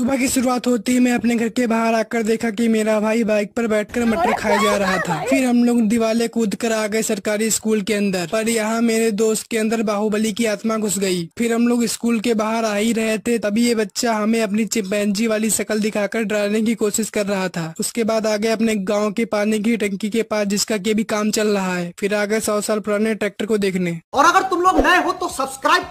सुबह की शुरुआत होती ही मैं अपने घर के बाहर आकर देखा कि मेरा भाई बाइक पर बैठकर मटर खाए जा रहा था फिर हम लोग दिवाले कूद कर आ गए सरकारी स्कूल के अंदर पर यहाँ मेरे दोस्त के अंदर बाहुबली की आत्मा घुस गई फिर हम लोग स्कूल के बाहर आ ही रहे थे तभी ये बच्चा हमें अपनी चिपैनजी वाली शक्ल दिखाकर डराने की कोशिश कर रहा था उसके बाद आ गए अपने गाँव के पानी की टंकी के पास जिसका के भी काम चल रहा है फिर आ गए सौ साल पुराने ट्रैक्टर को देखने और अगर तुम लोग नए हो तो सब्सक्राइब